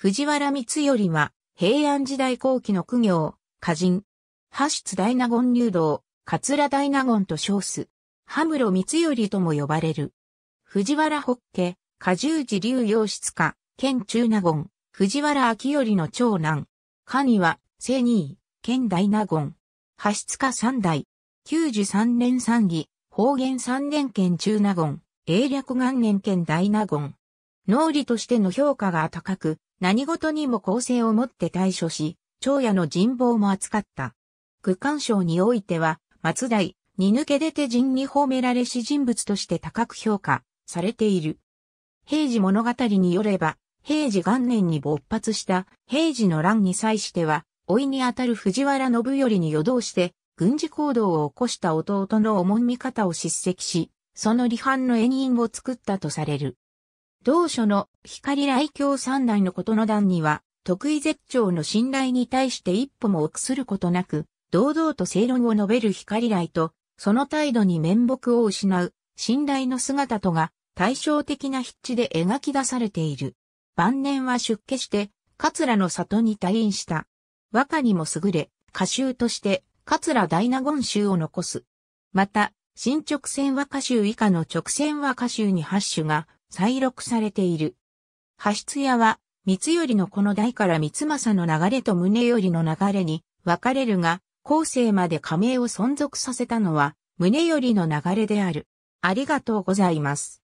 藤原光頼は、平安時代後期の苦行、歌人。派出大納言入道、桂大納言と称す。羽室光頼とも呼ばれる。藤原北家、下重寺流洋室家、県中納言、藤原明頼の長男。家には、正二位、県大納言。派出家三代。九十三年三義、方言三年県中納言、英略元年県大納言。脳裏としての評価が高く、何事にも構成を持って対処し、長野の人望も扱った。区間賞においては、松代、に抜け出て人に褒められし人物として高く評価されている。平治物語によれば、平時元年に勃発した平治の乱に際しては、老いにあたる藤原信頼に夜通して、軍事行動を起こした弟の重み方を叱責し、その離反の縁因を作ったとされる。同初の光雷教三代のことの段には、得意絶頂の信頼に対して一歩も臆することなく、堂々と正論を述べる光雷と、その態度に面目を失う、信頼の姿とが、対照的な筆致で描き出されている。晩年は出家して、桂の里に退院した。和歌にも優れ、歌集として、桂大納言集を残す。また、新直線和歌集以下の直線和歌集に8種が、再録されている。派出屋は、三りのこの代から三政の流れと宗りの流れに分かれるが、後世まで加盟を存続させたのは、宗りの流れである。ありがとうございます。